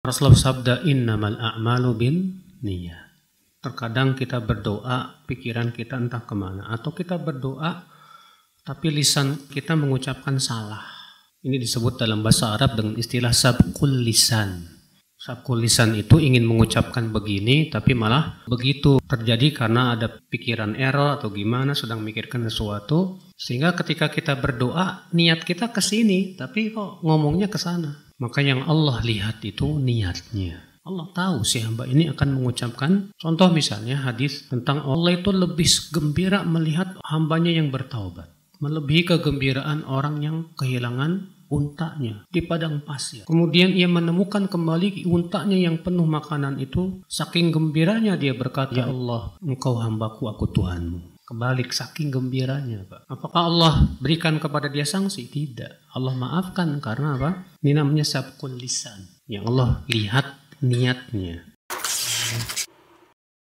Rasulullah sabda innamal a'malu bin niyah. Terkadang kita berdoa, pikiran kita entah kemana. Atau kita berdoa, tapi lisan kita mengucapkan salah. Ini disebut dalam bahasa Arab dengan istilah sabkul lisan. Sabkul lisan itu ingin mengucapkan begini, tapi malah begitu terjadi karena ada pikiran error atau gimana sedang mikirkan sesuatu. Sehingga ketika kita berdoa, niat kita ke sini, tapi kok ngomongnya ke sana maka yang Allah lihat itu niatnya. Allah tahu si hamba ini akan mengucapkan contoh misalnya hadis tentang Allah itu lebih gembira melihat hambanya yang bertaubat melebihi kegembiraan orang yang kehilangan untanya di padang pasir. Kemudian ia menemukan kembali untanya yang penuh makanan itu. Saking gembiranya dia berkata, Ya Allah, engkau hambaku, aku Tuhanmu. Kebalik, saking gembiranya Pak. Apakah Allah berikan kepada dia sanksi? Tidak. Allah maafkan karena apa? Ini namanya sabkul lisan. Yang Allah lihat niatnya.